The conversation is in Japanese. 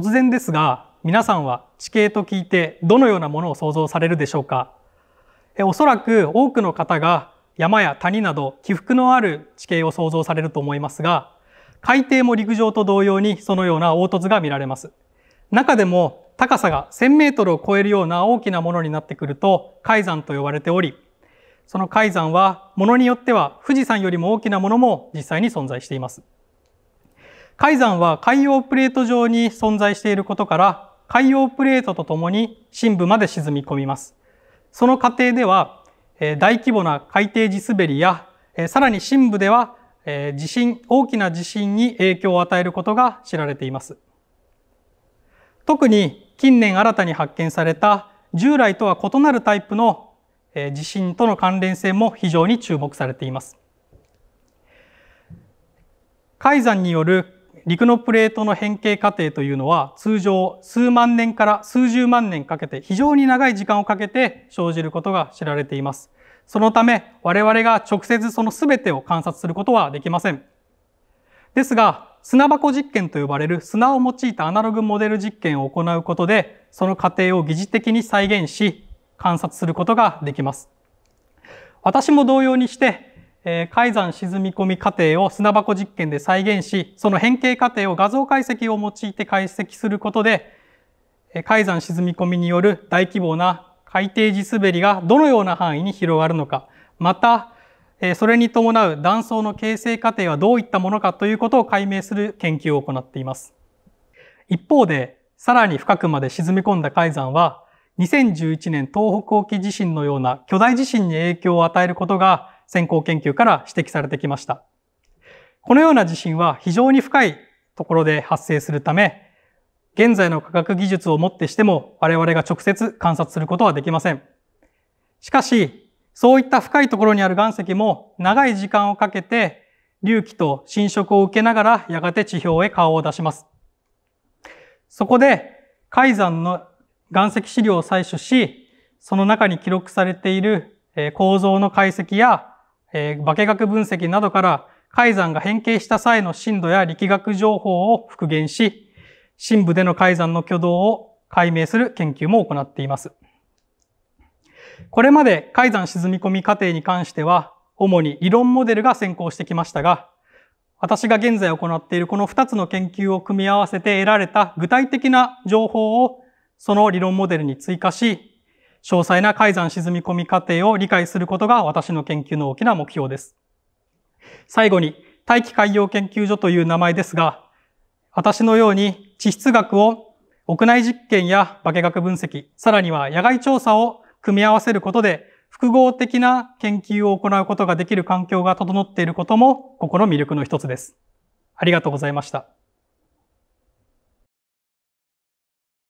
突然ですが皆さんは地形と聞いてどのようなものを想像されるでしょうかおそらく多くの方が山や谷など起伏のある地形を想像されると思いますが海底も陸上と同様にそのような凹凸が見られます中でも高さが1000メートルを超えるような大きなものになってくると海山と呼ばれておりその海山はものによっては富士山よりも大きなものも実際に存在しています海山は海洋プレート上に存在していることから海洋プレートとともに深部まで沈み込みます。その過程では大規模な海底地滑りやさらに深部では地震大きな地震に影響を与えることが知られています。特に近年新たに発見された従来とは異なるタイプの地震との関連性も非常に注目されています。海山による陸のプレートの変形過程というのは通常数万年から数十万年かけて非常に長い時間をかけて生じることが知られています。そのため我々が直接その全てを観察することはできません。ですが砂箱実験と呼ばれる砂を用いたアナログモデル実験を行うことでその過程を疑似的に再現し観察することができます。私も同様にしてえ海山沈み込み過程を砂箱実験で再現し、その変形過程を画像解析を用いて解析することで、え海山沈み込みによる大規模な海底地滑りがどのような範囲に広がるのか、また、えそれに伴う断層の形成過程はどういったものかということを解明する研究を行っています。一方で、さらに深くまで沈み込んだ海山は、2011年東北沖地震のような巨大地震に影響を与えることが先行研究から指摘されてきました。このような地震は非常に深いところで発生するため、現在の科学技術をもってしても我々が直接観察することはできません。しかし、そういった深いところにある岩石も長い時間をかけて隆起と侵食を受けながらやがて地表へ顔を出します。そこで海山の岩石資料を採取し、その中に記録されている構造の解析やえー、化学分析などから改ざんが変形した際の震度や力学情報を復元し、深部での改ざんの挙動を解明する研究も行っています。これまで改ざん沈み込み過程に関しては、主に理論モデルが先行してきましたが、私が現在行っているこの2つの研究を組み合わせて得られた具体的な情報をその理論モデルに追加し、詳細な改ざん沈み込み過程を理解することが私の研究の大きな目標です。最後に、大気海洋研究所という名前ですが、私のように地質学を屋内実験や化学分析、さらには野外調査を組み合わせることで複合的な研究を行うことができる環境が整っていることも、ここの魅力の一つです。ありがとうございました。